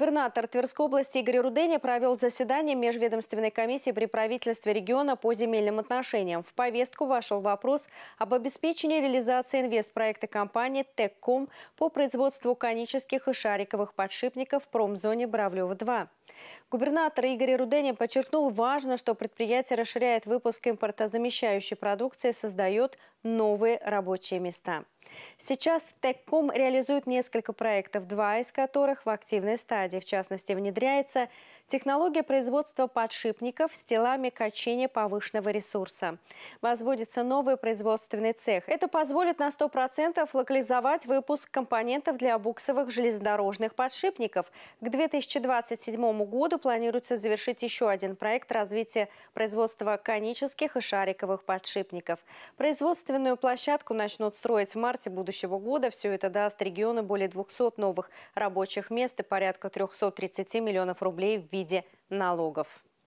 Губернатор Тверской области Игорь Руденя провел заседание Межведомственной комиссии при правительстве региона по земельным отношениям. В повестку вошел вопрос об обеспечении реализации инвестпроекта компании «Текком» по производству конических и шариковых подшипников в промзоне Бравлева-2. Губернатор Игорь Руденя подчеркнул, важно, что предприятие расширяет выпуск импортозамещающей продукции, создает новые рабочие места. Сейчас Текком реализует несколько проектов, два из которых в активной стадии. В частности, внедряется технология производства подшипников с телами качения повышенного ресурса. Возводится новый производственный цех. Это позволит на 100% локализовать выпуск компонентов для буксовых железнодорожных подшипников. К 2027 году планируется завершить еще один проект развития производства конических и шариковых подшипников. Производство Детственную площадку начнут строить в марте будущего года. Все это даст региону более 200 новых рабочих мест и порядка 330 миллионов рублей в виде налогов.